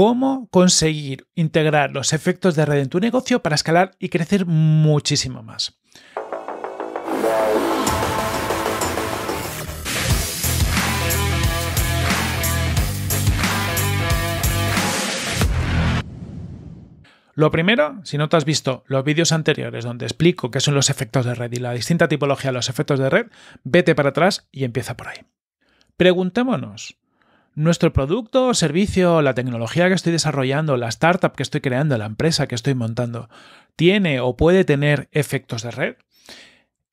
cómo conseguir integrar los efectos de red en tu negocio para escalar y crecer muchísimo más. Lo primero, si no te has visto los vídeos anteriores donde explico qué son los efectos de red y la distinta tipología de los efectos de red, vete para atrás y empieza por ahí. Preguntémonos, nuestro producto servicio, la tecnología que estoy desarrollando, la startup que estoy creando, la empresa que estoy montando, tiene o puede tener efectos de red?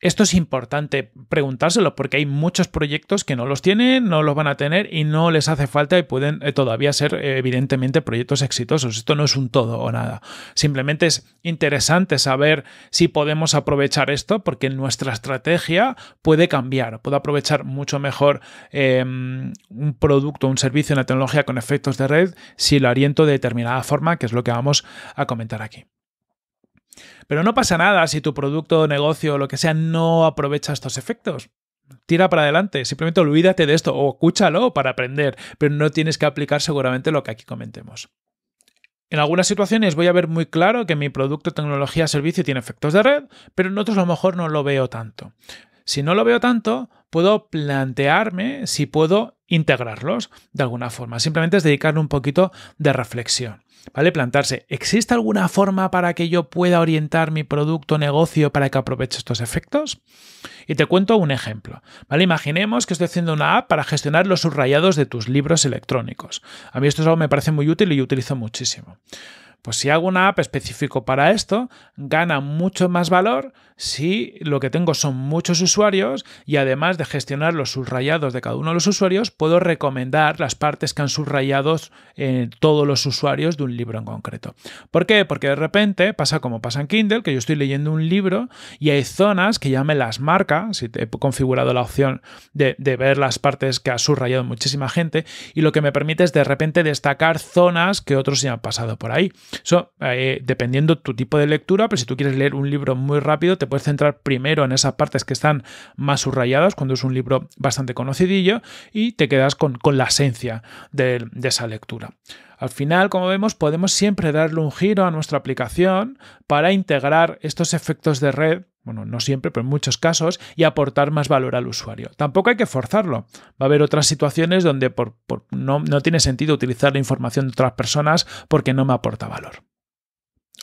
Esto es importante preguntárselo porque hay muchos proyectos que no los tienen, no los van a tener y no les hace falta y pueden eh, todavía ser eh, evidentemente proyectos exitosos. Esto no es un todo o nada. Simplemente es interesante saber si podemos aprovechar esto porque nuestra estrategia puede cambiar. puede aprovechar mucho mejor em, un producto, un servicio, una tecnología con efectos de red si lo oriento de determinada forma, que es lo que vamos a comentar aquí. Pero no pasa nada si tu producto, negocio o lo que sea no aprovecha estos efectos. Tira para adelante, simplemente olvídate de esto o escúchalo para aprender, pero no tienes que aplicar seguramente lo que aquí comentemos. En algunas situaciones voy a ver muy claro que mi producto, tecnología, servicio tiene efectos de red, pero en otros a lo mejor no lo veo tanto. Si no lo veo tanto, puedo plantearme si puedo integrarlos de alguna forma. Simplemente es dedicarle un poquito de reflexión. ¿Vale? Plantarse, ¿existe alguna forma para que yo pueda orientar mi producto o negocio para que aproveche estos efectos? Y te cuento un ejemplo, ¿vale? Imaginemos que estoy haciendo una app para gestionar los subrayados de tus libros electrónicos. A mí esto es algo que me parece muy útil y utilizo muchísimo. Pues si hago una app específico para esto, gana mucho más valor si lo que tengo son muchos usuarios y además de gestionar los subrayados de cada uno de los usuarios, puedo recomendar las partes que han subrayado eh, todos los usuarios de un libro en concreto. ¿Por qué? Porque de repente pasa como pasa en Kindle, que yo estoy leyendo un libro y hay zonas que ya me las marca, si te he configurado la opción de, de ver las partes que ha subrayado muchísima gente, y lo que me permite es de repente destacar zonas que otros ya han pasado por ahí. Eso, eh, dependiendo tu tipo de lectura, pero si tú quieres leer un libro muy rápido, te puedes centrar primero en esas partes que están más subrayadas, cuando es un libro bastante conocidillo, y te quedas con, la esencia de esa lectura. Al final, como vemos, podemos siempre darle un giro a nuestra aplicación para integrar estos efectos de red bueno, no siempre, pero en muchos casos, y aportar más valor al usuario. Tampoco hay que forzarlo. Va a haber otras situaciones donde no, no tiene sentido utilizar la información de otras personas porque no me aporta valor.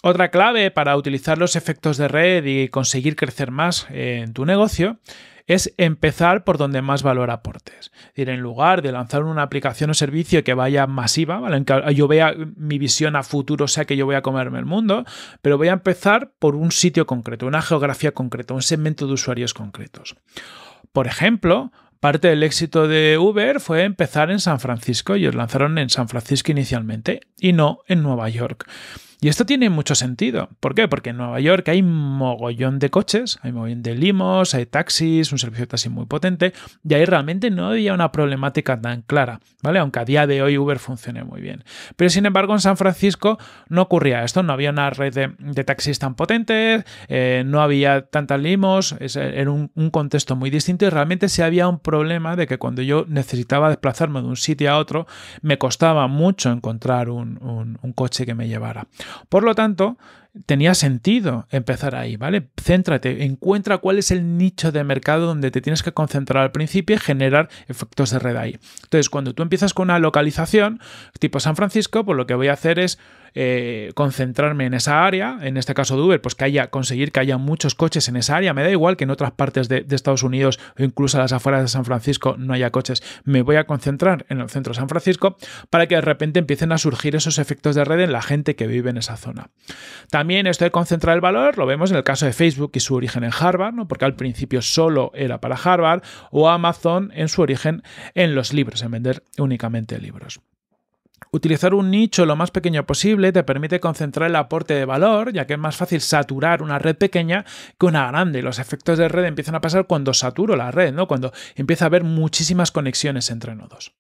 Otra clave para utilizar los efectos de red y conseguir crecer más en tu negocio es empezar por donde más valor aportes. Es decir, en lugar de lanzar una aplicación o servicio que vaya masiva, en que yo vea mi visión a futuro, sea que yo voy a comerme el mundo, pero voy a empezar por un sitio concreto, una geografía concreta, un segmento de usuarios concretos. Por ejemplo, parte del éxito de Uber fue empezar en San Francisco. Ellos lanzaron en San Francisco inicialmente y no en Nueva York. Y esto tiene mucho sentido. ¿Por qué? Porque en Nueva York hay mogollón de coches, hay mogollón de limos, hay taxis, un servicio de taxi muy potente, y ahí realmente no había una problemática tan clara, ¿vale? Aunque a día de hoy Uber funcione muy bien. Pero sin embargo, en San Francisco no ocurría esto, no había una red de, taxis tan potente, eh, no había tantas limos, era un, contexto muy distinto y realmente sí había un problema de que cuando yo necesitaba desplazarme de un sitio a otro, me costaba mucho encontrar un coche que me llevara. Por lo tanto, tenía sentido empezar ahí, ¿vale? Céntrate, encuentra cuál es el nicho de mercado donde te tienes que concentrar al principio y generar efectos de red ahí. Entonces, cuando tú empiezas con una localización tipo San Francisco, pues lo que voy a hacer es eh, concentrarme en esa área, en este caso de Uber, pues que haya, conseguir que haya muchos coches en esa área, me da igual que en otras partes de, Estados Unidos o incluso a las afueras de San Francisco no haya coches, me voy a concentrar en el centro de San Francisco para que de repente empiecen a surgir esos efectos de red en la gente que vive en esa zona. También esto de concentrar el valor lo vemos en el caso de Facebook y su origen en Harvard, porque al principio solo era para Harvard, o Amazon en su origen en los libros, en vender únicamente libros. Utilizar un nicho lo más pequeño posible te permite concentrar el aporte de valor, ya que es más fácil saturar una red pequeña que una grande. Y los efectos de red empiezan a pasar cuando saturo la red, ¿no? cuando empieza a haber muchísimas conexiones entre nodos.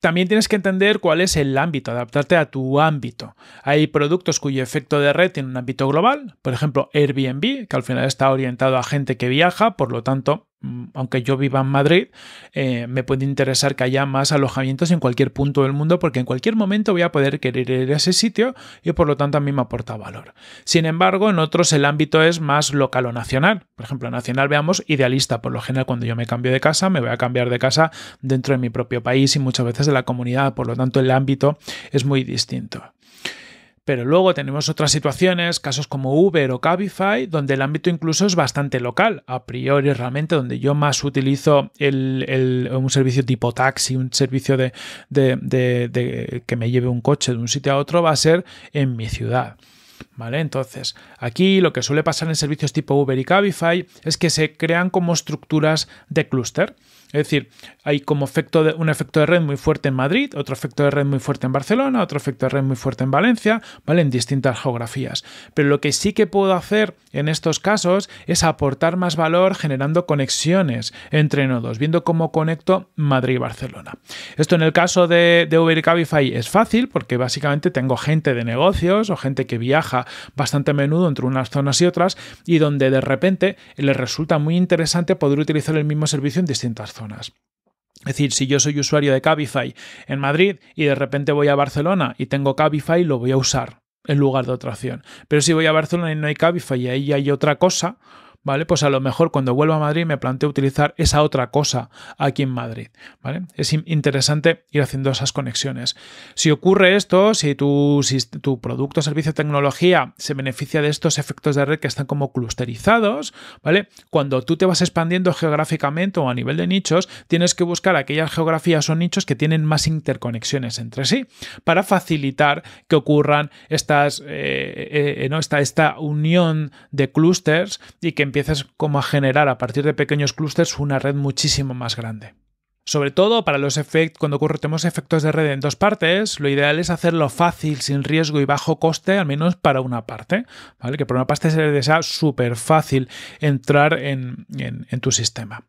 También tienes que entender cuál es el ámbito, adaptarte a tu ámbito. Hay productos cuyo efecto de red tiene un ámbito global, por ejemplo Airbnb, que al final está orientado a gente que viaja, por lo tanto Mm, aunque yo viva en Madrid, eh, me puede interesar que haya más alojamientos en cualquier punto del mundo porque en cualquier momento voy a poder querer ir a ese sitio y por lo tanto a mí me aporta valor. Sin embargo, en otros el ámbito es más local o nacional. Por ejemplo, nacional veamos idealista. Por lo general, cuando yo me cambio de casa, me voy a cambiar de casa dentro de mi propio país y muchas veces de la comunidad. Por lo tanto, el ámbito es muy distinto. Pero luego tenemos otras situaciones, casos como Uber o Cabify, donde el ámbito incluso es bastante local. A priori, realmente, donde yo más utilizo un servicio tipo taxi, un servicio de, que me lleve un coche de un sitio a otro, va a ser en mi ciudad. ¿Vale? Entonces, aquí lo que suele pasar en servicios tipo Uber y Cabify es que se crean como estructuras de clúster. Es decir, hay como efecto de, un efecto de red muy fuerte en Madrid, otro efecto de red muy fuerte en Barcelona, otro efecto de red muy fuerte en Valencia, ¿vale? En distintas geografías. Pero lo que sí que puedo hacer en estos casos es aportar más valor generando conexiones entre nodos, viendo cómo conecto Madrid-Barcelona. y Esto en el caso de, Uber y Cabify es fácil porque básicamente tengo gente de negocios o gente que viaja bastante a menudo entre unas zonas y otras y donde de repente les resulta muy interesante poder utilizar el mismo servicio en distintas zonas. Es decir, si yo soy usuario de Cabify en Madrid y de repente voy a Barcelona y tengo Cabify, lo voy a usar en lugar de otra opción. Pero si voy a Barcelona y no hay Cabify y ahí hay otra cosa, ¿vale? Pues a lo mejor cuando vuelva a Madrid me planteo utilizar esa otra cosa aquí en Madrid, ¿vale? Es interesante ir haciendo esas conexiones. Si ocurre esto, si tu, tu producto, servicio, tecnología se beneficia de estos efectos de red que están como clusterizados, ¿vale? Cuando tú te vas expandiendo geográficamente o a nivel de nichos, tienes que buscar aquellas geografías o nichos que tienen más interconexiones entre sí para facilitar que ocurran estas, eh, eh, eh, no, esta, esta unión de clústeres y que empiezas como a generar a partir de pequeños clústeres una red muchísimo más grande. Sobre todo para los efectos, cuando tenemos efectos de red en dos partes, lo ideal es hacerlo fácil, sin riesgo y bajo coste, al menos para una parte, ¿vale? Que por una parte sea súper fácil entrar en tu sistema.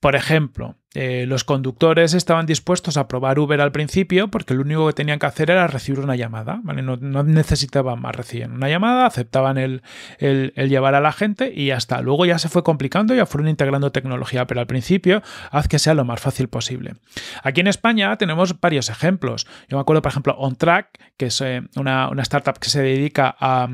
Por ejemplo, eh, los conductores estaban dispuestos a probar Uber al principio porque lo único que tenían que hacer era recibir una llamada, No, necesitaban más, recibir una llamada, aceptaban el, llevar a la gente y ya está. Luego ya se fue complicando, ya fueron integrando tecnología, pero al principio haz que sea lo más fácil posible. Aquí en España tenemos varios ejemplos. Yo me acuerdo, por ejemplo, OnTrack, que es eh, una, startup que se dedica a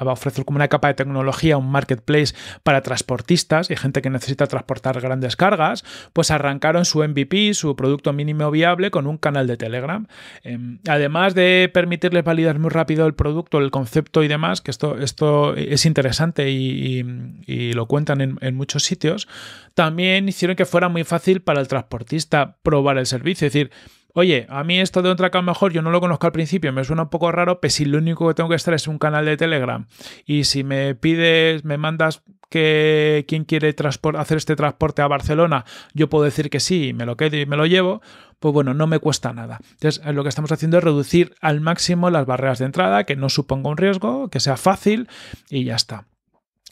ofrecer como una capa de tecnología, un marketplace para transportistas y gente que necesita transportar grandes cargas pues arrancaron su MVP, su producto mínimo viable, con un canal de Telegram. Em, además de permitirles validar muy rápido el producto, el concepto y demás, que esto, esto es interesante y, lo cuentan en, en, muchos sitios, también hicieron que fuera muy fácil para el transportista probar el servicio. Es decir, oye, a mí esto de un acá mejor yo no lo conozco al principio, me suena un poco raro, pero si lo único que tengo que estar es un canal de Telegram y si me pides, me mandas que quien quiere hacer este transporte a Barcelona, yo puedo decir que sí, me lo quedo y me lo llevo, pues bueno, no me cuesta nada. Entonces, eh, lo que estamos haciendo es reducir al máximo las barreras de entrada, que no suponga un riesgo, que sea fácil y ya está.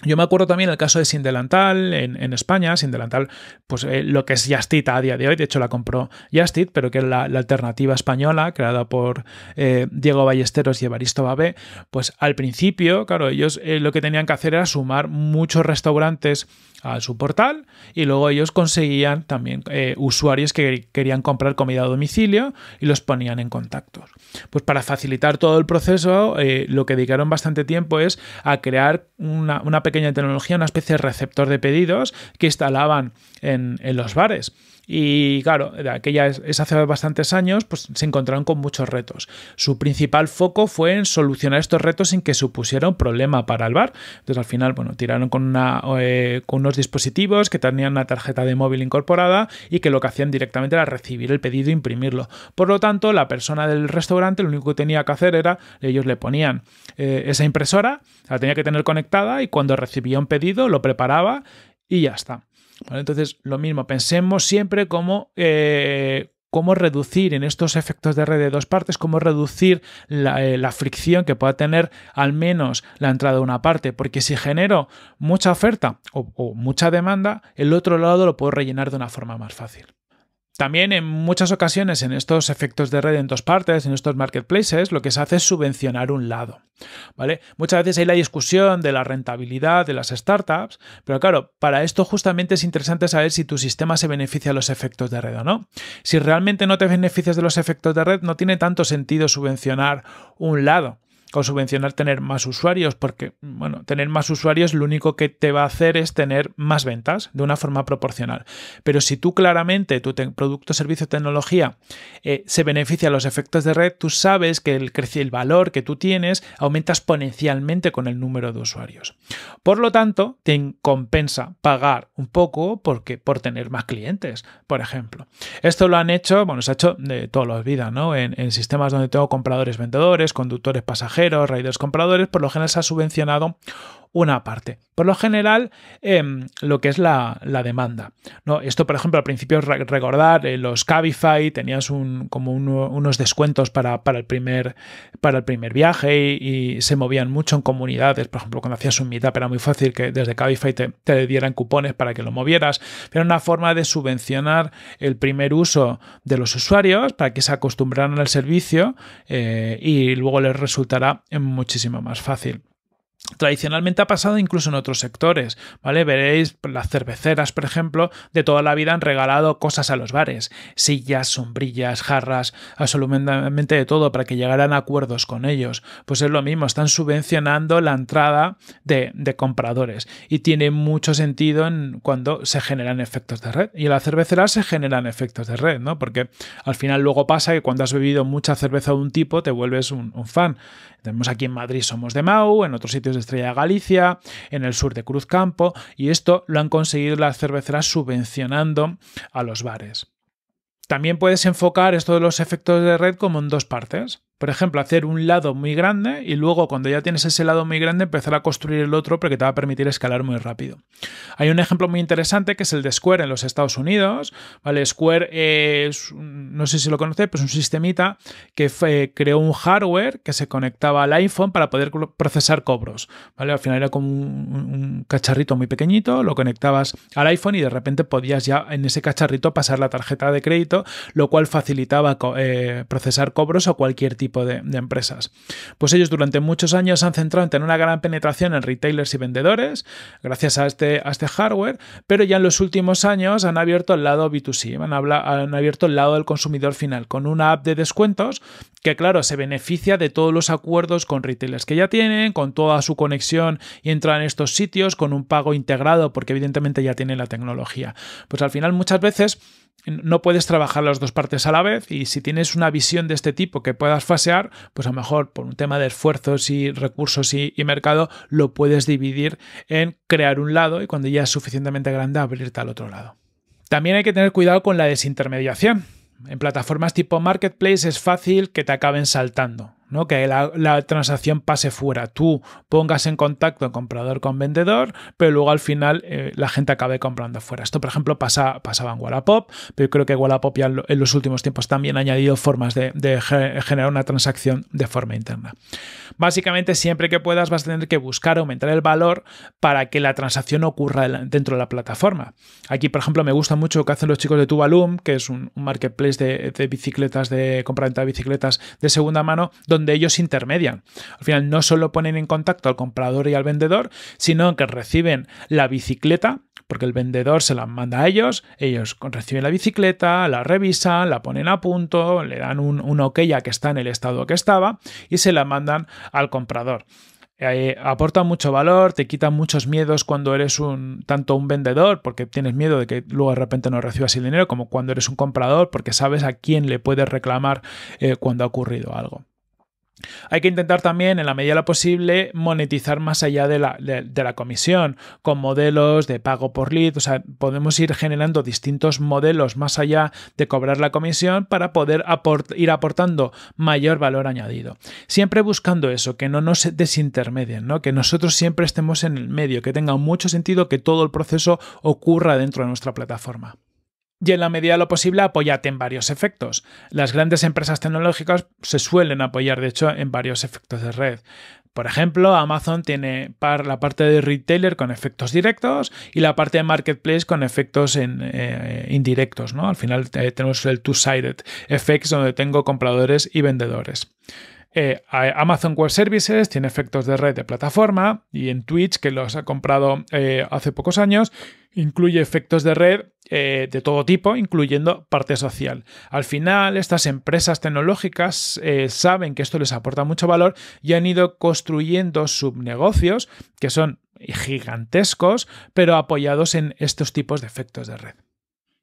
Yo me acuerdo también el caso de Sin Delantal en, España. Sin Delantal, pues eh, lo que es Justit a día de hoy, de hecho la compró Justit, pero que es la, alternativa española creada por eh, Diego Ballesteros y Evaristo Babé. Pues al principio, claro, ellos eh, lo que tenían que hacer era sumar muchos restaurantes a su portal y luego ellos conseguían también usuarios que querían comprar comida a domicilio y los ponían en contacto. Pues para facilitar todo el proceso, lo que dedicaron bastante tiempo es a crear una, una pequeña pequeña tecnología, una especie de receptor de pedidos que instalaban en, en los bares. Y claro, aquella es hace bastantes años, pues se encontraron con muchos retos. Su principal foco fue en solucionar estos retos sin que supusiera un problema para el bar. Entonces al final, bueno, tiraron eh, con, unos dispositivos que tenían una tarjeta de móvil incorporada y que lo que hacían directamente era recibir el pedido e imprimirlo. Por lo tanto, la persona del restaurante lo único que tenía que hacer era, ellos le ponían eh, esa impresora, la tenía que tener conectada y cuando recibía un pedido lo preparaba y ya está. Entonces, lo mismo, pensemos siempre cómo eh, reducir en estos efectos de red de dos partes, cómo reducir eh, la, fricción que pueda tener al menos la entrada de una parte, porque si genero mucha oferta o mucha demanda, el otro lado lo puedo rellenar de una forma más fácil. También en muchas ocasiones en estos efectos de red en dos partes, en estos marketplaces, lo que se hace es subvencionar un lado. ¿vale? Muchas veces hay la discusión de la rentabilidad de las startups, pero claro, para esto justamente es interesante saber si tu sistema se beneficia de los efectos de red o no. Si realmente no te beneficias de los efectos de red, no tiene tanto sentido subvencionar un lado o subvencionar tener más usuarios, porque, bueno, tener más usuarios lo único que te va a hacer es tener más ventas de una forma proporcional. Pero si tú claramente, tu producto, servicio, tecnología, eh, se beneficia de los efectos de red, tú sabes que el, el valor que tú tienes aumenta exponencialmente con el número de usuarios. Por lo tanto, te compensa pagar un poco porque, por tener más clientes, por ejemplo. Esto lo han hecho, bueno, se ha hecho de todos la vida, ¿no? en sistemas donde tengo compradores, vendedores, conductores, pasajeros, pero raiders compradores, por lo general se ha subvencionado una parte. Por lo general, em, lo que es la, demanda. Esto, por ejemplo, al principio recordar, eh, los Cabify tenías como unos descuentos para, el primer, para el primer viaje y, se movían mucho en comunidades. Por ejemplo, cuando hacías un meetup era muy fácil que desde Cabify te, dieran cupones para que lo movieras. Era una forma de subvencionar el primer uso de los usuarios para que se acostumbraran al servicio eh, y luego les resultará muchísimo más fácil. Tradicionalmente ha pasado incluso en otros sectores, ¿vale? Veréis, las cerveceras, por ejemplo, de toda la vida han regalado cosas a los bares, sillas, sombrillas, jarras, absolutamente de todo para que llegaran a acuerdos con ellos. Pues es lo mismo, están subvencionando la entrada de, compradores y tiene mucho sentido en cuando se generan efectos de red. Y en la cerveceras se generan efectos de red, ¿no? Porque al final luego pasa que cuando has bebido mucha cerveza de un tipo te vuelves un fan tenemos aquí en Madrid Somos de Mau, en otros sitios de Estrella Galicia, en el sur de Cruzcampo, y esto lo han conseguido las cerveceras subvencionando a los bares. También puedes enfocar esto de los efectos de red como en dos partes. Por ejemplo, hacer un lado muy grande y luego cuando ya tienes ese lado muy grande empezar a construir el otro porque te va a permitir escalar muy rápido. Hay un ejemplo muy interesante que es el de Square en los Estados Unidos. ¿vale? Square es, no sé si lo conocéis, pues un sistemita que creó un hardware que se conectaba al iPhone para poder procesar cobros. ¿vale? Al final era como un, cacharrito muy pequeñito, lo conectabas al iPhone y de repente podías ya en ese cacharrito pasar la tarjeta de crédito, lo cual facilitaba eh, procesar cobros o cualquier tipo de, empresas. Pues ellos durante muchos años han centrado en tener una gran penetración en retailers y vendedores, gracias a este, este hardware, pero ya en los últimos años han abierto el lado B2C, han, han abierto el lado del consumidor final, con una app de descuentos que, claro, se beneficia de todos los acuerdos con retailers que ya tienen, con toda su conexión y entra en estos sitios, con un pago integrado, porque evidentemente ya tienen la tecnología. Pues al final muchas veces no puedes trabajar las dos partes a la vez y si tienes una visión de este tipo que puedas fasear, pues a lo mejor por un tema de esfuerzos y recursos y, mercado lo puedes dividir en crear un lado y cuando ya es suficientemente grande abrirte al otro lado. También hay que tener cuidado con la desintermediación. En plataformas tipo Marketplace es fácil que te acaben saltando que la, transacción pase fuera, tú pongas en contacto comprador con vendedor, pero luego al final eh, la gente acabe comprando fuera. Esto, por ejemplo, pasaba en Wallapop, pero creo que Wallapop ya en los últimos tiempos también ha añadido formas de, generar una transacción de forma interna. Básicamente, siempre que puedas vas a tener que buscar aumentar el valor para que la transacción ocurra dentro de la plataforma. Aquí, por ejemplo, me gusta mucho lo que hacen los chicos de Tuvalum, que es un, marketplace de, bicicletas, de compraventa de bicicletas de segunda mano, donde de ellos intermedian. Al final no solo ponen en contacto al comprador y al vendedor, sino que reciben la bicicleta, porque el vendedor se la manda a ellos, ellos reciben la bicicleta, la revisan, la ponen a punto, le dan un, ok ya que está en el estado que estaba y se la mandan al comprador. Eh, aporta mucho valor, te quitan muchos miedos cuando eres un tanto un vendedor, porque tienes miedo de que luego de repente no recibas el dinero, como cuando eres un comprador, porque sabes a quién le puedes reclamar eh, cuando ha ocurrido algo. Hay que intentar también, en la medida de lo posible, monetizar más allá de la, comisión, con modelos de pago por lead. O sea, podemos ir generando distintos modelos más allá de cobrar la comisión para poder ir aportando mayor valor añadido. Siempre buscando eso, que no nos desintermedien, que nosotros siempre estemos en el medio, que tenga mucho sentido que todo el proceso ocurra dentro de nuestra plataforma y en la medida de lo posible apóyate en varios efectos. Las grandes empresas tecnológicas se suelen apoyar, de hecho, en varios efectos de red. Por ejemplo, Amazon tiene la parte de retailer con efectos directos y la parte de marketplace con efectos eh, indirectos. ¿no? Al final eh, tenemos el two-sided effects donde tengo compradores y vendedores. Eh, Amazon Web Services tiene efectos de red de plataforma y en Twitch, que los ha comprado eh, hace pocos años, incluye efectos de red eh, de todo tipo, incluyendo parte social. Al final, estas empresas tecnológicas saben que esto les aporta mucho valor y han ido construyendo subnegocios que son gigantescos, pero apoyados en estos tipos de efectos de red.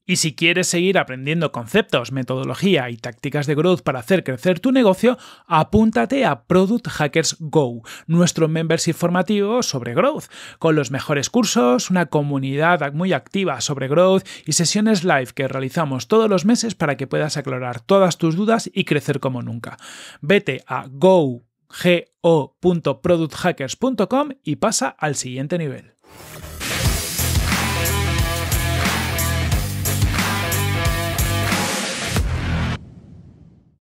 Y si quieres seguir aprendiendo conceptos, metodología y tácticas de growth para hacer crecer tu negocio, apúntate a Product Hackers Go, nuestro membership formativo sobre growth, con los mejores cursos, una comunidad muy activa sobre growth y sesiones live que realizamos todos los meses para que puedas aclarar todas tus dudas y crecer como nunca. Vete a go.producthackers.com y pasa al siguiente nivel.